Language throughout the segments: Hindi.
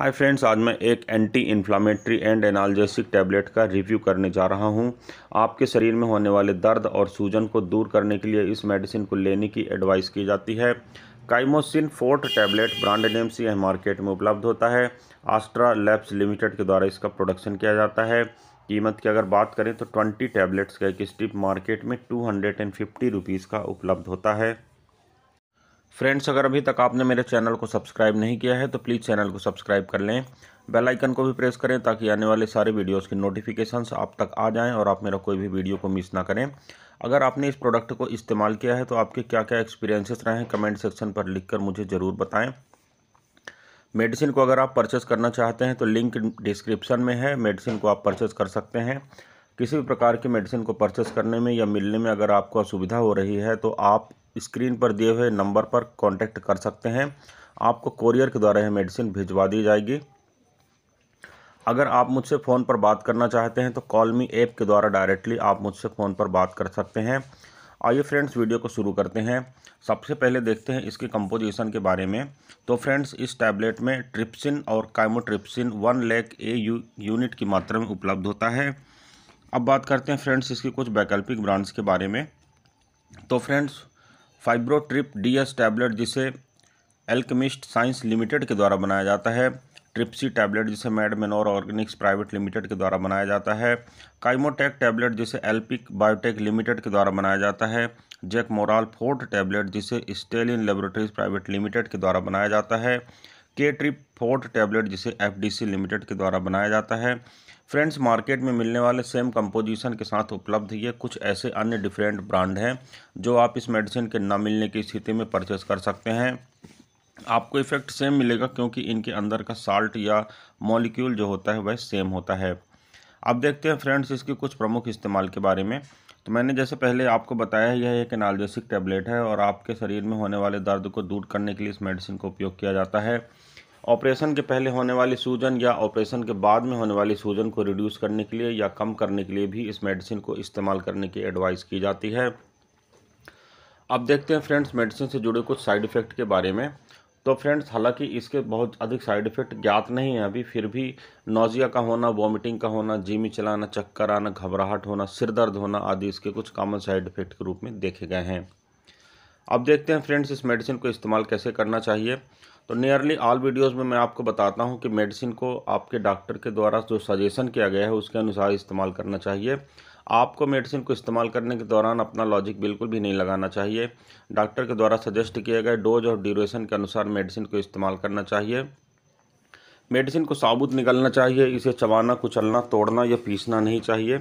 हाय फ्रेंड्स आज मैं एक anti inflammatory and analgesic tablet का रिव्यू करने जा रहा हूं आपके शरीर में होने वाले दर्द और सूजन को दूर करने के लिए इस मेडिसिन को लेने की एडवाइस की जाती है chymosin forte tablet brand name से यह मार्केट में उपलब्ध होता है आस्ट्रा लैब्स लिमिटेड के द्वारा इसका प्रोडक्शन किया जाता है कीमत की अगर बात करें तो ट्वेंटी टैबलेट्स का एक स्टिप मार्केट में two hundred and fifty rupees का उपलब्ध होता है फ्रेंड्स अगर अभी तक आपने मेरे चैनल को सब्सक्राइब नहीं किया है तो प्लीज़ चैनल को सब्सक्राइब कर लें बेल आइकन को भी प्रेस करें ताकि आने वाले सारे वीडियोस की नोटिफिकेशंस आप तक आ जाएं और आप मेरा कोई भी वीडियो को मिस ना करें अगर आपने इस प्रोडक्ट को इस्तेमाल किया है तो आपके क्या क्या एक्सपीरियंसेस रहे हैं कमेंट सेक्शन पर लिख कर मुझे ज़रूर बताएँ मेडिसिन को अगर आप परचेस करना चाहते हैं तो लिंक डिस्क्रिप्सन में है मेडिसिन को आप परचेस कर सकते हैं किसी भी प्रकार की मेडिसिन को परचेस करने में या मिलने में अगर आपको असुविधा हो रही है तो आप स्क्रीन पर दिए हुए नंबर पर कांटेक्ट कर सकते हैं आपको कोरियर के द्वारा यह मेडिसिन भिजवा दी जाएगी अगर आप मुझसे फ़ोन पर बात करना चाहते हैं तो कॉल मी ऐप के द्वारा डायरेक्टली आप मुझसे फ़ोन पर बात कर सकते हैं आइए फ्रेंड्स वीडियो को शुरू करते हैं सबसे पहले देखते हैं इसके कंपोजिशन के बारे में तो फ्रेंड्स इस टैबलेट में ट्रिप्सिन और chymotrypsin one lakh A U, unit की मात्रा में उपलब्ध होता है अब बात करते हैं फ्रेंड्स इसके कुछ वैकल्पिक ब्रांड्स के बारे में तो friends Fibrotrip D S tablet जिसे एल्कमिस्ट साइंस लिमिटेड के द्वारा बनाया जाता है ट्रिप्सी टैबलेट जिसे Med Manor Organics Private Limited के द्वारा बनाया जाता है काइमोटेक टैबलेट जिसे एल्पिक बायोटेक लिमिटेड के द्वारा बनाया जाता है जैक मोराल फोर्ट टैबलेट जिसे स्टेलिन लेबोरेटरीज प्राइवेट लिमिटेड के द्वारा बनाया जाता है के ट्रिप फोर्ट टैबलेट जिसे एफ लिमिटेड के द्वारा बनाया जाता है फ्रेंड्स मार्केट में मिलने वाले सेम कंपोजिशन के साथ उपलब्ध ये कुछ ऐसे अन्य डिफरेंट ब्रांड हैं जो आप इस मेडिसिन के ना मिलने की स्थिति में परचेस कर सकते हैं आपको इफ़ेक्ट सेम मिलेगा क्योंकि इनके अंदर का साल्ट या मॉलिक्यूल जो होता है वह सेम होता है अब देखते हैं फ्रेंड्स इसके कुछ प्रमुख इस्तेमाल के बारे में तो मैंने जैसे पहले आपको बताया यह एक एनालजेसिक टैबलेट है और आपके शरीर में होने वाले दर्द को दूर करने के लिए इस मेडिसिन का उपयोग किया जाता है ऑपरेशन के पहले होने वाली सूजन या ऑपरेशन के बाद में होने वाली सूजन को रिड्यूस करने के लिए या कम करने के लिए भी इस मेडिसिन को इस्तेमाल करने की एडवाइस की जाती है अब देखते हैं फ्रेंड्स मेडिसिन से जुड़े कुछ साइड इफ़ेक्ट के बारे में तो फ्रेंड्स हालांकि इसके बहुत अधिक साइड इफ़ेक्ट ज्ञात नहीं है अभी फिर भी नोज़िया का होना वॉमिटिंग का होना जीमी चलाना चक्कर आना घबराहट होना सिर दर्द होना आदि इसके कुछ कॉमन साइड इफ़ेक्ट के रूप में देखे गए हैं अब देखते हैं फ्रेंड्स इस मेडिसिन को इस्तेमाल कैसे करना चाहिए तो नियरली ऑल वीडियोस में मैं आपको बताता हूं कि मेडिसिन को आपके डॉक्टर के द्वारा जो सजेशन किया गया है उसके अनुसार इस्तेमाल करना चाहिए आपको मेडिसिन को इस्तेमाल करने के दौरान अपना लॉजिक बिल्कुल भी नहीं लगाना चाहिए डॉक्टर के द्वारा सजेस्ट किए गए डोज और ड्यूरेशन के अनुसार मेडिसिन को इस्तेमाल करना चाहिए मेडिसिन को साबुत निकलना चाहिए इसे चबाना कुचलना तोड़ना या पीसना नहीं चाहिए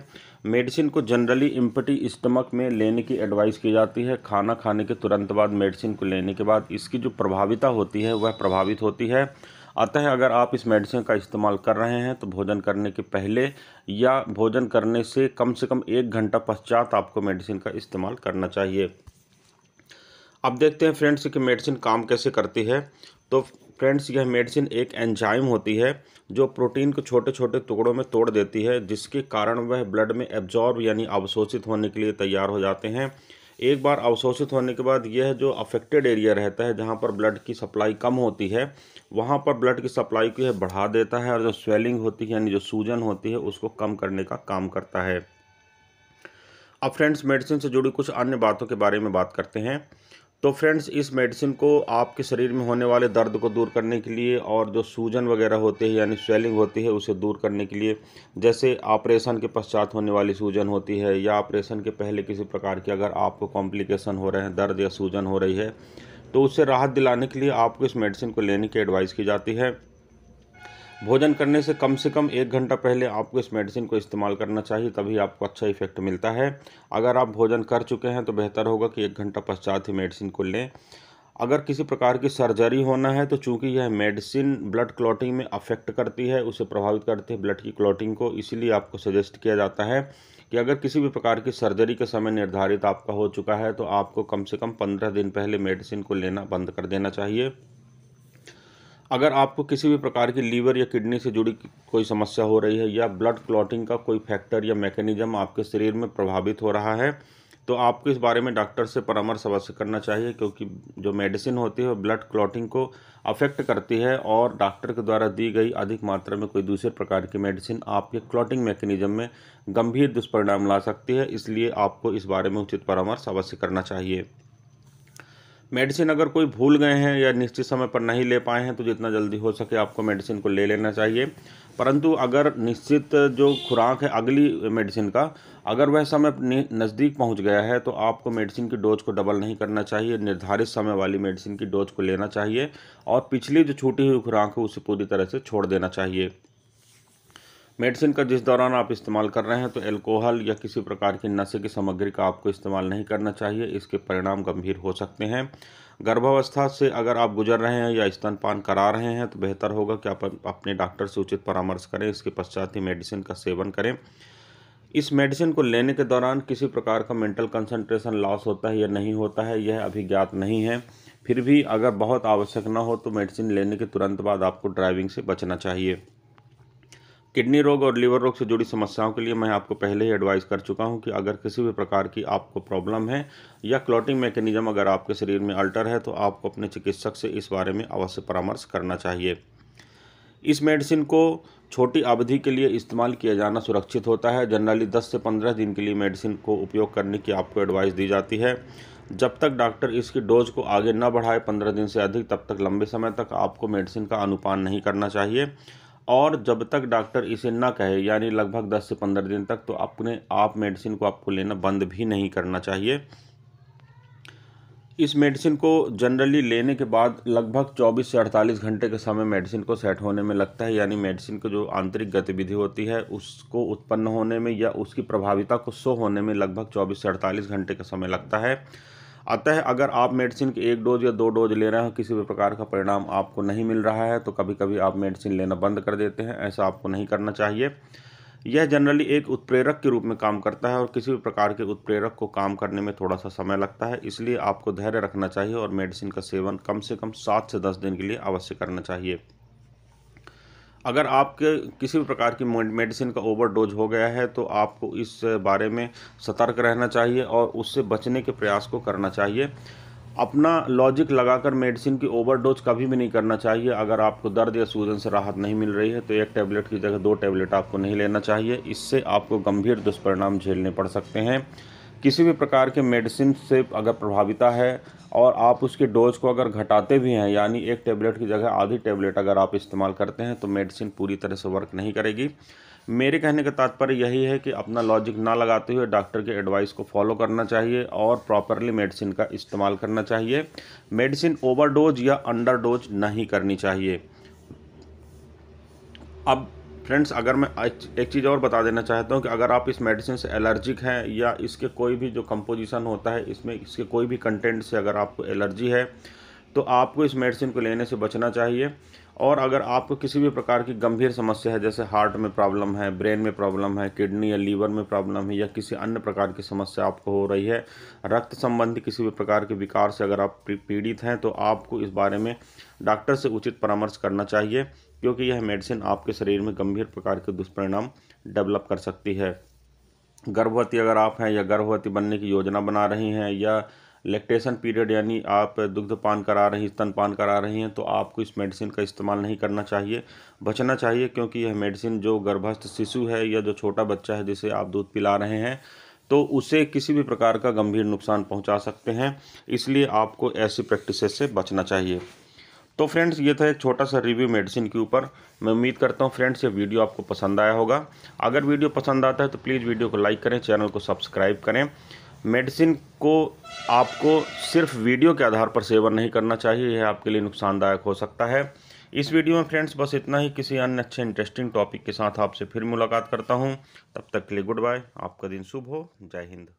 मेडिसिन को जनरली इम्पटी स्टमक में लेने की एडवाइस की जाती है खाना खाने के तुरंत बाद मेडिसिन को लेने के बाद इसकी जो प्रभाविता होती है वह प्रभावित होती है अतः अगर आप इस मेडिसिन का इस्तेमाल कर रहे हैं तो भोजन करने के पहले या भोजन करने से कम से कम एक घंटा पश्चात आपको मेडिसिन का इस्तेमाल करना चाहिए अब देखते हैं फ्रेंड्स कि मेडिसिन काम कैसे करती है तो फ्रेंड्स यह मेडिसिन एक एंजाइम होती है जो प्रोटीन को छोटे छोटे टुकड़ों में तोड़ देती है जिसके कारण वह ब्लड में एब्जॉर्ब यानी अवशोषित होने के लिए तैयार हो जाते हैं एक बार अवशोषित होने के बाद यह जो अफेक्टेड एरिया रहता है जहाँ पर ब्लड की सप्लाई कम होती है वहाँ पर ब्लड की सप्लाई को यह बढ़ा देता है और जो स्वेलिंग होती है यानी जो सूजन होती है उसको कम करने का काम करता है अब फ्रेंड्स मेडिसिन से जुड़ी कुछ अन्य बातों के बारे में बात करते हैं तो फ्रेंड्स इस मेडिसिन को आपके शरीर में होने वाले दर्द को दूर करने के लिए और जो सूजन वगैरह होते हैं यानी स्वेलिंग होती है उसे दूर करने के लिए जैसे ऑपरेशन के पश्चात होने वाली सूजन होती है या ऑपरेशन के पहले किसी प्रकार की अगर आपको कॉम्प्लिकेशन हो रहे हैं दर्द या सूजन हो रही है तो उससे राहत दिलाने के लिए आपको इस मेडिसिन को लेने की एडवाइस की जाती है भोजन करने से कम से कम एक घंटा पहले आपको इस मेडिसिन को इस्तेमाल करना चाहिए तभी आपको अच्छा इफेक्ट मिलता है अगर आप भोजन कर चुके हैं तो बेहतर होगा कि एक घंटा पश्चात ही मेडिसिन को लें अगर किसी प्रकार की सर्जरी होना है तो चूंकि यह मेडिसिन ब्लड क्लॉटिंग में अफेक्ट करती है उसे प्रभावित करती है ब्लड की क्लॉटिंग को इसीलिए आपको सजेस्ट किया जाता है कि अगर किसी भी प्रकार की सर्जरी का समय निर्धारित आपका हो चुका है तो आपको कम से कम पंद्रह दिन पहले मेडिसिन को लेना बंद कर देना चाहिए अगर आपको किसी भी प्रकार की लीवर या किडनी से जुड़ी कोई समस्या हो रही है या ब्लड क्लॉटिंग का कोई फैक्टर या मैकेनिज्म आपके शरीर में प्रभावित हो रहा है तो आपको इस बारे में डॉक्टर से परामर्श अवश्य करना चाहिए क्योंकि जो मेडिसिन होती है वो ब्लड क्लॉटिंग को अफेक्ट करती है और डॉक्टर के द्वारा दी गई अधिक मात्रा में कोई दूसरे प्रकार की मेडिसिन आपके क्लॉटिंग मैकेनिज्म में गंभीर दुष्परिणाम ला सकती है इसलिए आपको इस बारे में उचित परामर्श अवश्य करना चाहिए मेडिसिन अगर कोई भूल गए हैं या निश्चित समय पर नहीं ले पाए हैं तो जितना जल्दी हो सके आपको मेडिसिन को ले लेना चाहिए परंतु अगर निश्चित जो खुराक है अगली मेडिसिन का अगर वह समय नज़दीक पहुंच गया है तो आपको मेडिसिन की डोज को डबल नहीं करना चाहिए निर्धारित समय वाली मेडिसिन की डोज को लेना चाहिए और पिछली जो छूटी हुई खुराक है उसे पूरी तरह से छोड़ देना चाहिए मेडिसिन का जिस दौरान आप इस्तेमाल कर रहे हैं तो एल्कोहल या किसी प्रकार की नशे की सामग्री का आपको इस्तेमाल नहीं करना चाहिए इसके परिणाम गंभीर हो सकते हैं गर्भावस्था से अगर आप गुजर रहे हैं या स्तनपान करा रहे हैं तो बेहतर होगा कि आप अपने डॉक्टर से उचित परामर्श करें इसके पश्चात ही मेडिसिन का सेवन करें इस मेडिसिन को लेने के दौरान किसी प्रकार का मेंटल कंसंट्रेशन लॉस होता है या नहीं होता है यह अभी ज्ञात नहीं है फिर भी अगर बहुत आवश्यक ना हो तो मेडिसिन लेने के तुरंत बाद आपको ड्राइविंग से बचना चाहिए किडनी रोग और लीवर रोग से जुड़ी समस्याओं के लिए मैं आपको पहले ही एडवाइस कर चुका हूं कि अगर किसी भी प्रकार की आपको प्रॉब्लम है या क्लॉटिंग मैकेनिज्म अगर आपके शरीर में अल्टर है तो आपको अपने चिकित्सक से इस बारे में अवश्य परामर्श करना चाहिए इस मेडिसिन को छोटी अवधि के लिए इस्तेमाल किया जाना सुरक्षित होता है जनरली 10 से 15 दिन के लिए मेडिसिन को उपयोग करने की आपको एडवाइस दी जाती है जब तक डॉक्टर इसकी डोज को आगे न बढ़ाए 15 दिन से अधिक तब तक लंबे समय तक आपको मेडिसिन का अनुपान नहीं करना चाहिए और जब तक डॉक्टर इसे ना कहे यानी लगभग 10 से 15 दिन तक तो अपने आप मेडिसिन को आपको लेना बंद भी नहीं करना चाहिए इस मेडिसिन को जनरली लेने के बाद लगभग 24 से 48 घंटे के समय मेडिसिन को सेट होने में लगता है यानी मेडिसिन को जो आंतरिक गतिविधि होती है उसको उत्पन्न होने में या उसकी प्रभाविता को सो होने में लगभग 24 से 48 घंटे का समय लगता है अतः अगर आप मेडिसिन के एक डोज या दो डोज ले रहे हो किसी भी प्रकार का परिणाम आपको नहीं मिल रहा है तो कभी कभी आप मेडिसिन लेना बंद कर देते हैं ऐसा आपको नहीं करना चाहिए यह जनरली एक उत्प्रेरक के रूप में काम करता है और किसी भी प्रकार के उत्प्रेरक को काम करने में थोड़ा सा समय लगता है इसलिए आपको धैर्य रखना चाहिए और मेडिसिन का सेवन कम से कम सात से दस दिन के लिए अवश्य करना चाहिए अगर आपके किसी भी प्रकार की मेडिसिन का ओवरडोज हो गया है तो आपको इस बारे में सतर्क रहना चाहिए और उससे बचने के प्रयास को करना चाहिए अपना लॉजिक लगाकर मेडिसिन की ओवरडोज कभी भी नहीं करना चाहिए अगर आपको दर्द या सूजन से राहत नहीं मिल रही है तो एक टैबलेट की जगह दो टैबलेट आपको नहीं लेना चाहिए इससे आपको गंभीर दुष्परिणाम झेलने पड़ सकते हैं किसी भी प्रकार के मेडिसिन से अगर प्रभाविता है और आप उसके डोज को अगर घटाते भी हैं यानी एक टेबलेट की जगह आधी टेबलेट अगर आप इस्तेमाल करते हैं तो मेडिसिन पूरी तरह से वर्क नहीं करेगी मेरे कहने का तात्पर्य यही है कि अपना लॉजिक ना लगाते हुए डॉक्टर के एडवाइस को फॉलो करना चाहिए और प्रॉपरली मेडिसिन का इस्तेमाल करना चाहिए मेडिसिन ओवरडोज या अंडरडोज नहीं करनी चाहिए अब फ्रेंड्स अगर मैं एक चीज़ और बता देना चाहता हूँ कि अगर आप इस मेडिसिन से एलर्जिक हैं या इसके कोई भी जो कंपोजिशन होता है इसमें इसके कोई भी कंटेंट से अगर आपको एलर्जी है तो आपको इस मेडिसिन को लेने से बचना चाहिए और अगर आपको किसी भी प्रकार की गंभीर समस्या है जैसे हार्ट में प्रॉब्लम है ब्रेन में प्रॉब्लम है किडनी या लीवर में प्रॉब्लम है या किसी अन्य प्रकार की समस्या आपको हो रही है रक्त संबंधी किसी भी प्रकार के विकार से अगर आप पीड़ित हैं तो आपको इस बारे में डॉक्टर से उचित परामर्श करना चाहिए क्योंकि यह मेडिसिन आपके शरीर में गंभीर प्रकार के दुष्परिणाम डेवलप कर सकती है गर्भवती अगर आप हैं या गर्भवती बनने की योजना बना रही हैं या लेक्टेशन पीरियड यानी आप दुग्धपान करा रही स्तनपान करा रही हैं तो आपको इस मेडिसिन का इस्तेमाल नहीं करना चाहिए बचना चाहिए क्योंकि यह मेडिसिन जो गर्भस्थ शिशु है या जो छोटा बच्चा है जिसे आप दूध पिला रहे हैं तो उसे किसी भी प्रकार का गंभीर नुकसान पहुंचा सकते हैं इसलिए आपको ऐसी प्रैक्टिस से बचना चाहिए तो फ्रेंड्स ये था एक छोटा सा रिव्यू मेडिसिन के ऊपर मैं उम्मीद करता हूँ फ्रेंड्स ये वीडियो आपको पसंद आया होगा अगर वीडियो पसंद आता है तो प्लीज़ वीडियो को लाइक करें चैनल को सब्सक्राइब करें मेडिसिन को आपको सिर्फ वीडियो के आधार पर सेवन नहीं करना चाहिए यह आपके लिए नुकसानदायक हो सकता है इस वीडियो में फ्रेंड्स बस इतना ही किसी अन्य अच्छे इंटरेस्टिंग टॉपिक के साथ आपसे फिर मुलाकात करता हूँ तब तक के लिए गुड बाय आपका दिन शुभ हो जय हिंद